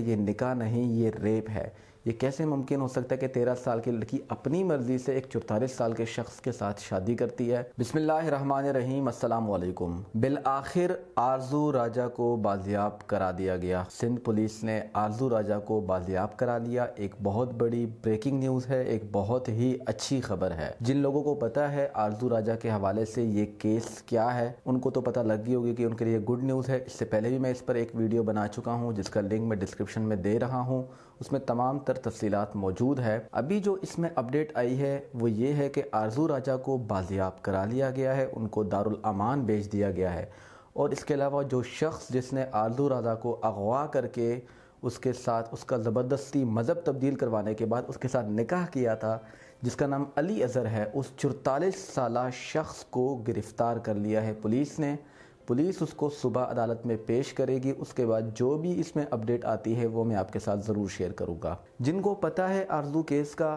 ये निका नहीं ये रेप है ये कैसे मुमकिन हो सकता है कि तेरह साल की लड़की अपनी मर्जी से एक चौतालीस साल के शख्स के साथ शादी करती है बिस्मिल्लाम असलकुम बिल आखिर आरजू राजा को बाजियाब करा दिया गया सिंध पुलिस ने आरजू राजा को बाजियाब करा लिया एक बहुत बड़ी ब्रेकिंग न्यूज़ है एक बहुत ही अच्छी खबर है जिन लोगों को पता है आरजू राजा के हवाले से ये केस क्या है उनको तो पता लग गई होगी कि उनके लिए गुड न्यूज़ है इससे पहले भी मैं इस पर एक वीडियो बना चुका हूँ जिसका लिंक मैं डिस्क्रिप्शन में दे रहा हूँ उसमें तमाम ज़्यादातर तफसीत मौजूद है अभी जो इसमें अपडेट आई है वो ये है कि आरजू राजा को बाजियाब करा लिया गया है उनको दारुल बेच दिया गया है और इसके अलावा जो शख्स जिसने आरजू राजा को अगवा करके उसके साथ उसका ज़बरदस्ती मज़हब तब्दील करवाने के बाद उसके साथ निकाह किया था जिसका नाम अली अज़हर है उस चुरतालीस साल शख्स को गिरफ़्तार कर लिया है पुलिस ने पुलिस उसको सुबह अदालत में पेश करेगी उसके बाद जो भी इसमें अपडेट आती है वो मैं आपके साथ ज़रूर शेयर करूँगा जिनको पता है आरजू केस का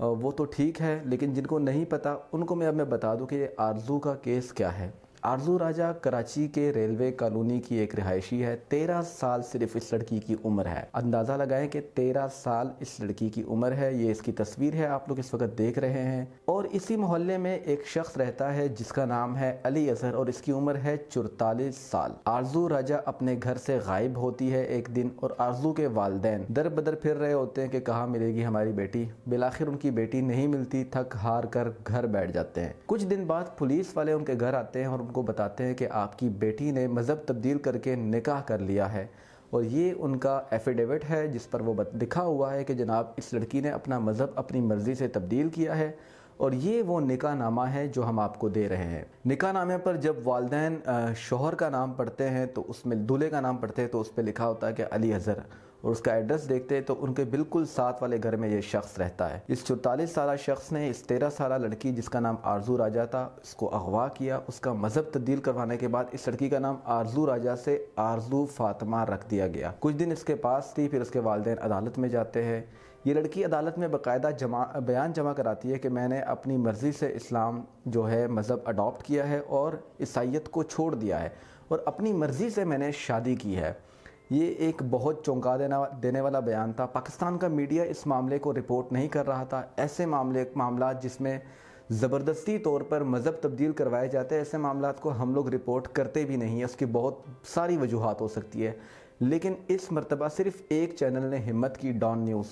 वो तो ठीक है लेकिन जिनको नहीं पता उनको मैं अब मैं बता दूं कि आरजू का केस क्या है आरजू राजा कराची के रेलवे कॉलोनी की एक रिहायशी है तेरह साल सिर्फ इस लड़की की उम्र है अंदाजा लगाएं कि तेरह साल इस लड़की की उम्र है ये इसकी तस्वीर है आप लोग इस वक्त देख रहे हैं और इसी मोहल्ले में एक शख्स रहता है जिसका नाम है अली अजहर और इसकी उम्र है चौतालीस साल आरजू राजा अपने घर से गायब होती है एक दिन और आरजू के वालदे दर बदर फिर रहे होते हैं कि कहा मिलेगी हमारी बेटी बिलाखिर उनकी बेटी नहीं मिलती थक हार कर घर बैठ जाते हैं कुछ दिन बाद पुलिस वाले उनके घर आते हैं और उनको उनको बताते हैं कि आपकी बेटी ने मज़हब तब्दील करके निकाह कर लिया है और ये उनका एफिडेविट है जिस पर वो लिखा हुआ है कि जनाब इस लड़की ने अपना मज़हब अपनी मर्ज़ी से तब्दील किया है और ये वो निका नामा है जो हम आपको दे रहे हैं निका नामे पर जब वालदेन शोहर का नाम पढ़ते हैं तो उसमें दूल्हे का नाम पढ़ते हैं तो उस पर लिखा होता है कि अली हज़र और उसका एड्रेस देखते हैं तो उनके बिल्कुल साथ वाले घर में ये शख्स रहता है इस चौतालीस साल शख्स ने इस तेरह साल लड़की जिसका नाम आरजू राजा था इसको अगवा किया उसका मजहब तब्दील करवाने के बाद इस लड़की का नाम आरजू राजा से आरजू फातिमा रख दिया गया कुछ दिन इसके पास थी फिर उसके वालदे अदालत में जाते हैं ये लड़की अदालत में बाकायदा जमा बयान जमा कराती है कि मैंने अपनी मर्ज़ी से इस्लाम जो है मज़हब अडॉप्ट किया है और ईसाइत को छोड़ दिया है और अपनी मर्ज़ी से मैंने शादी की है ये एक बहुत चौंका देना देने वाला बयान था पाकिस्तान का मीडिया इस मामले को रिपोर्ट नहीं कर रहा था ऐसे मामले मामला जिसमें ज़बरदस्ती तौर पर मज़हब तब्दील करवाए जाते हैं ऐसे मामला को हम लोग रिपोर्ट करते भी नहीं है उसकी बहुत सारी वजूहत हो सकती है लेकिन इस मरतबा सिर्फ एक चैनल ने हिम्मत की डॉन न्यूज़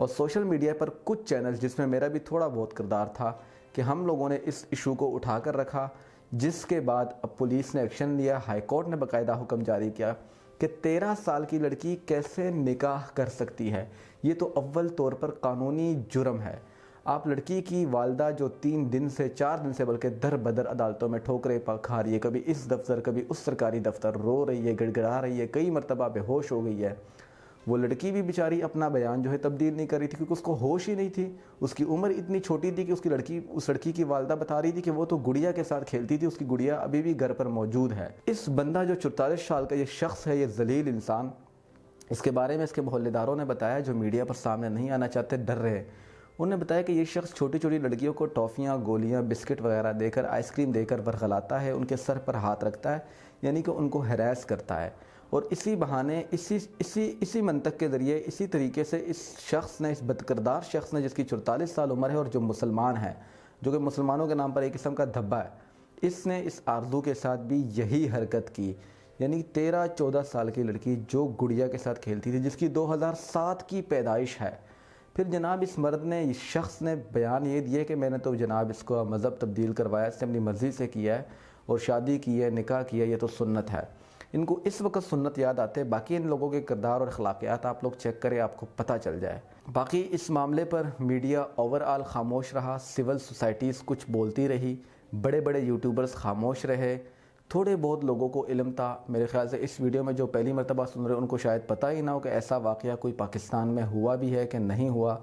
और सोशल मीडिया पर कुछ चैनल जिसमें मेरा भी थोड़ा बहुत किरदार था कि हम लोगों ने इस इशू को उठा कर रखा जिसके बाद अब पुलिस ने एक्शन लिया हाईकोर्ट ने बाकायदा हुक्म जारी किया कि तेरह साल की लड़की कैसे निकाह कर सकती है ये तो अव्वल तौर पर कानूनी जुर्म है आप लड़की की वालदा जो तीन दिन से चार दिन से बल्कि दर बदर अदालतों में ठोकरे खा रही है कभी इस दफ्तर कभी उस सरकारी दफ्तर रो रही है गड़गड़ा रही है कई मरतबा बेहोश हो गई है वो लड़की भी बेचारी अपना बयान जो है तब्दील नहीं कर रही थी क्योंकि उसको होश ही नहीं थी उसकी उम्र इतनी छोटी थी कि उसकी लड़की उस लड़की की वालदा बता रही थी कि वो तो गुड़िया के साथ खेलती थी उसकी गुड़िया अभी भी घर पर मौजूद है इस बंदा जो चौतालीस साल का ये शख्स है ये जलील इंसान इसके बारे में इसके मोहल्लेदारों ने बताया जो मीडिया पर सामने नहीं आना चाहते डर रहे उन्होंने बताया कि ये शख्स छोटी छोटी लड़कियों को टॉफ़ियाँ गोलियाँ बिस्किट वगैरह देकर आइसक्रीम देकर बरगलाता है उनके सर पर हाथ रखता है यानी कि उनको हरास करता है और इसी बहाने इसी इसी इसी मंतक के ज़रिए इसी तरीके से इस शख्स ने इस बदकरदार शख्स ने जिसकी चौतालीस साल उम्र है और जो मुसलमान है जो कि मुसलमानों के नाम पर एक किस्म का धब्बा है इसने इस आरजू के साथ भी यही हरकत की यानी तेरह चौदह साल की लड़की जो गुड़िया के साथ खेलती थी जिसकी 2007 की पैदाइश है फिर जनाब इस मर्द ने इस शख्स ने बयान ये दिया कि मैंने तो जनाब इसको मज़हब तब्दील करवाया इसने अपनी मर्ज़ी से किया है और शादी की है निकाह किया ये तो सुन्नत है इनको इस वक्त सुन्नत याद आते हैं बाकी इन लोगों के किरदार और अखलाकियात आप लोग चेक करें आपको पता चल जाए बाकी इस मामले पर मीडिया ओवरऑल खामोश रहा सिविल सोसाइटीज़ कुछ बोलती रही बड़े बड़े यूट्यूबर्स खामोश रहे थोड़े बहुत लोगों को इलम था मेरे ख्याल से इस वीडियो में जो पहली मरतबा सुन रहे उनको शायद पता ही ना हो कि ऐसा वाक़ कोई पाकिस्तान में हुआ भी है कि नहीं हुआ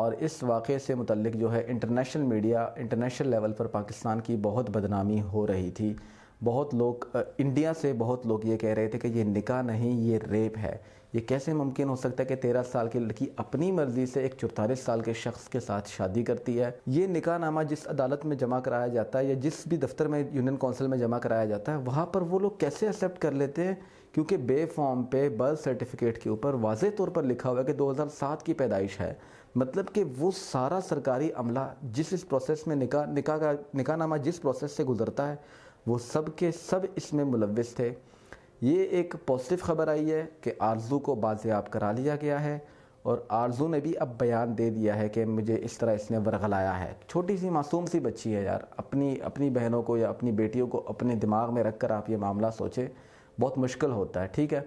और इस वाक़े से मुतलिक जो है इंटरनेशनल मीडिया इंटरनेशनल लेवल पर पाकिस्तान की बहुत बदनामी हो रही थी बहुत लोग इंडिया से बहुत लोग ये कह रहे थे कि ये निकाह नहीं ये रेप है ये कैसे मुमकिन हो सकता है कि तेरह साल की लड़की अपनी मर्ज़ी से एक चौतालीस साल के शख्स के साथ शादी करती है ये निका नामा जिस अदालत में जमा कराया जाता है या जिस भी दफ्तर में यूनियन काउंसिल में जमा कराया जाता है वहाँ पर वो लोग कैसे एक्सेप्ट कर लेते हैं क्योंकि बे फॉर्म पे बर्थ सर्टिफिकेट के ऊपर वाज तौर पर लिखा हुआ है कि 2007 की पैदाइश है मतलब कि वो सारा सरकारी अमला जिस इस प्रोसेस में निका निका का निका नामा जिस प्रोसेस से गुजरता है वो सब के सब इसमें मुलविस थे ये एक पॉजिटिव खबर आई है कि आरजू को बाजियाब करा लिया गया है और आरजू ने भी अब बयान दे दिया है कि मुझे इस तरह इसने वरगलाया है छोटी सी मासूम सी बच्ची है यार अपनी अपनी बहनों को या अपनी बेटियों को अपने दिमाग में रख कर आप ये मामला सोचें बहुत मुश्किल होता है ठीक है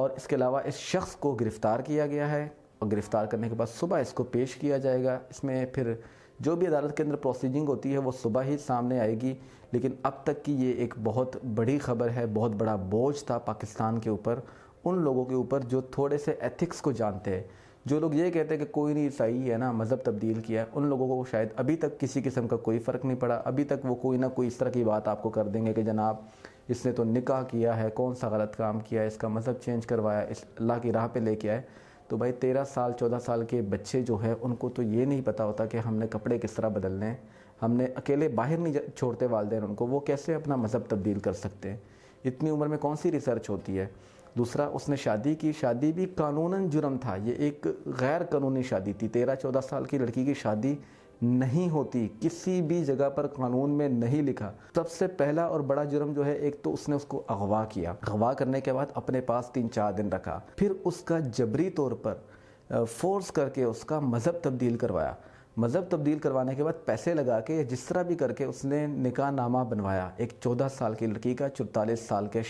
और इसके अलावा इस शख्स को गिरफ़्तार किया गया है और गिरफ़्तार करने के बाद सुबह इसको पेश किया जाएगा इसमें फिर जो भी अदालत के अंदर प्रोसीजिंग होती है वो सुबह ही सामने आएगी लेकिन अब तक की ये एक बहुत बड़ी खबर है बहुत बड़ा बोझ था पाकिस्तान के ऊपर उन लोगों के ऊपर जो थोड़े से एथिक्स को जानते हैं जो लोग ये कहते हैं कि कोई नहीं ईसाई है ना मज़हब तब्दील किया है उन लोगों को शायद अभी तक किसी किस्म का कोई फ़र्क नहीं पड़ा अभी तक वो कोई ना कोई इस तरह की बात आपको कर देंगे कि जनाब इसने तो निकाह किया है कौन सा गलत काम किया है इसका मज़हब चेंज करवाया इस अल्लाह की राह पे लेके आए तो भाई तेरह साल चौदह साल के बच्चे जो है उनको तो ये नहीं पता होता कि हमने कपड़े किस तरह बदलने हैं हमने अकेले बाहर नहीं छोड़ते वालदे उनको वो कैसे अपना मज़हब तब्दील कर सकते हैं इतनी उम्र में कौन सी रिसर्च होती है दूसरा उसने शादी की शादी भी कानूनन जुर्म था ये एक गैर कानूनी शादी थी तेरह चौदह साल की लड़की की शादी नहीं होती किसी भी जगह पर कानून में नहीं लिखा सबसे पहला और बड़ा जुर्म जो है एक तो उसने उसको अगवा किया अगवा करने के बाद अपने पास तीन चार दिन रखा फिर उसका जबरी तौर पर फोर्स करके उसका मज़हब तब्दील करवाया मज़हब तब्दील करवाने के बाद पैसे लगा के जिस तरह भी करके उसने निका नामा बनवाया एक चौदह साल की लड़की का चौतालीस साल के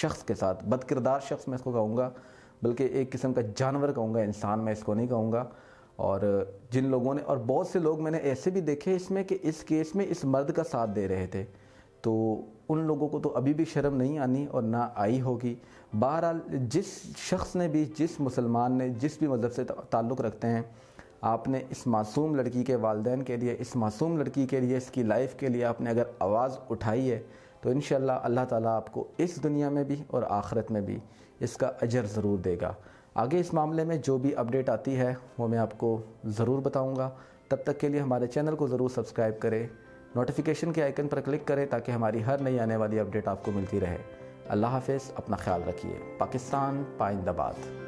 शख्स के साथ बदकिरदार शख्स मैं इसको कहूँगा बल्कि एक किस्म का जानवर कहूँगा इंसान मैं इसको नहीं कहूँगा और जिन लोगों ने और बहुत से लोग मैंने ऐसे भी देखे इसमें कि इस केस में इस मर्द का साथ दे रहे थे तो उन लोगों को तो अभी भी शर्म नहीं आनी और ना आई होगी बहरहाल जिस शख्स ने भी जिस मुसलमान ने जिस भी मज़हब से ताल्लुक़ रखते हैं आपने इस मासूम लड़की के वालदेन के लिए इस मासूम लड़की के लिए इसकी लाइफ के लिए आपने अगर आवाज़ उठाई है तो इन अल्लाह ताला आपको इस दुनिया में भी और आखरत में भी इसका अजर ज़रूर देगा आगे इस मामले में जो भी अपडेट आती है वो मैं आपको ज़रूर बताऊँगा तब तक के लिए हमारे चैनल को ज़रूर सब्सक्राइब करें नोटिफिकेशन के आइकन पर क्लिक करें ताकि हमारी हर नई आने वाली अपडेट आपको मिलती रहे अल्लाह हाफिज़ अपना ख्याल रखिए पाकिस्तान पाइंदाबाद